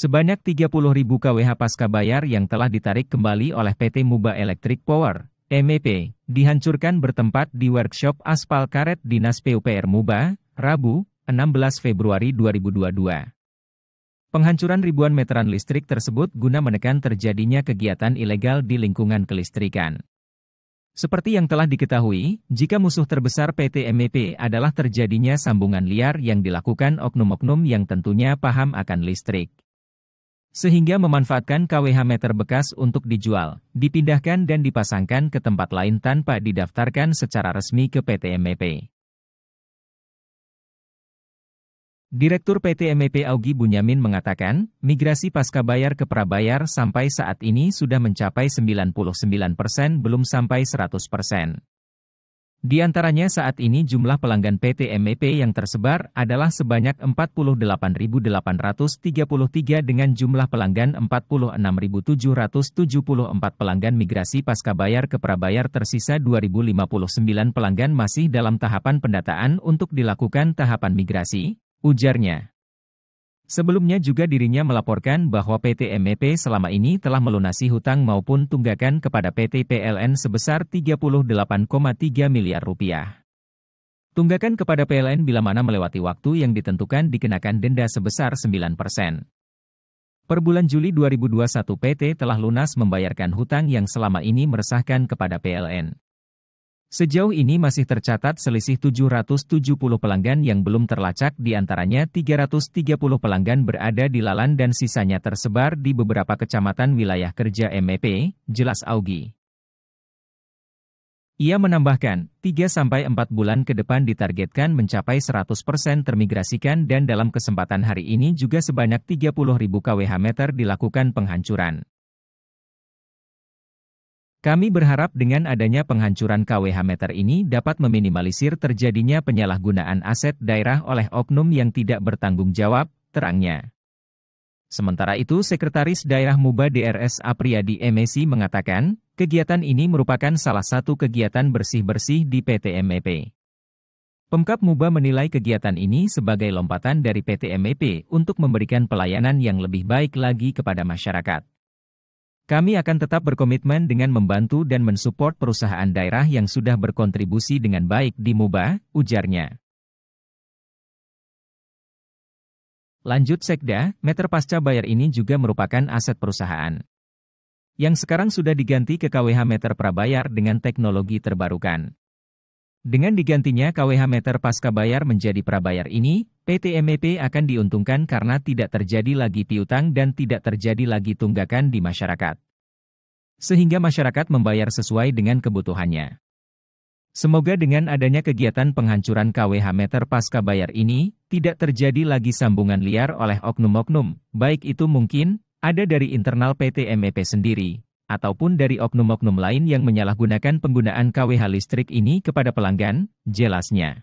Sebanyak 30 ribu kWh pasca bayar yang telah ditarik kembali oleh PT Muba Electric Power, MEP, dihancurkan bertempat di workshop aspal karet Dinas PUPR Muba, Rabu, 16 Februari 2022. Penghancuran ribuan meteran listrik tersebut guna menekan terjadinya kegiatan ilegal di lingkungan kelistrikan. Seperti yang telah diketahui, jika musuh terbesar PT MEP adalah terjadinya sambungan liar yang dilakukan oknum-oknum yang tentunya paham akan listrik sehingga memanfaatkan KWH meter bekas untuk dijual, dipindahkan dan dipasangkan ke tempat lain tanpa didaftarkan secara resmi ke PT MEP. Direktur PT MEP Augi Bunyamin mengatakan, migrasi pasca bayar ke prabayar sampai saat ini sudah mencapai 99 persen belum sampai 100 persen. Di antaranya saat ini jumlah pelanggan PT MEP yang tersebar adalah sebanyak 48.833 dengan jumlah pelanggan 46.774 pelanggan migrasi pasca bayar ke prabayar tersisa 2.059 pelanggan masih dalam tahapan pendataan untuk dilakukan tahapan migrasi, ujarnya. Sebelumnya juga dirinya melaporkan bahwa PT MEP selama ini telah melunasi hutang maupun tunggakan kepada PT PLN sebesar 38,3 miliar rupiah. Tunggakan kepada PLN bila mana melewati waktu yang ditentukan dikenakan denda sebesar 9 persen. Per bulan Juli 2021 PT telah lunas membayarkan hutang yang selama ini meresahkan kepada PLN. Sejauh ini masih tercatat selisih 770 pelanggan yang belum terlacak di antaranya 330 pelanggan berada di Lalan dan sisanya tersebar di beberapa kecamatan wilayah kerja MEP, jelas Augi. Ia menambahkan, 3-4 bulan ke depan ditargetkan mencapai 100% termigrasikan dan dalam kesempatan hari ini juga sebanyak 30.000 kWh meter dilakukan penghancuran. Kami berharap dengan adanya penghancuran KWH meter ini dapat meminimalisir terjadinya penyalahgunaan aset daerah oleh oknum yang tidak bertanggung jawab, terangnya. Sementara itu Sekretaris Daerah Muba DRS Apriyadi Emesi mengatakan, kegiatan ini merupakan salah satu kegiatan bersih-bersih di PT MEP. Pemkap Muba menilai kegiatan ini sebagai lompatan dari PT MEP untuk memberikan pelayanan yang lebih baik lagi kepada masyarakat. Kami akan tetap berkomitmen dengan membantu dan mensupport perusahaan daerah yang sudah berkontribusi dengan baik di MUBA, ujarnya. Lanjut Sekda, meter pasca bayar ini juga merupakan aset perusahaan. Yang sekarang sudah diganti ke KWH meter prabayar dengan teknologi terbarukan. Dengan digantinya KWH meter pasca bayar menjadi prabayar ini, PT MEP akan diuntungkan karena tidak terjadi lagi piutang dan tidak terjadi lagi tunggakan di masyarakat. Sehingga masyarakat membayar sesuai dengan kebutuhannya. Semoga dengan adanya kegiatan penghancuran KWH meter pasca bayar ini, tidak terjadi lagi sambungan liar oleh oknum-oknum, baik itu mungkin, ada dari internal PT MEP sendiri, ataupun dari oknum-oknum lain yang menyalahgunakan penggunaan KWH listrik ini kepada pelanggan, jelasnya.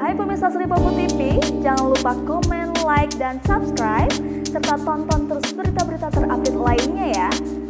Hai pemirsa Seribu Popo TV, jangan lupa komen, like, dan subscribe, serta tonton terus berita-berita terupdate lainnya ya.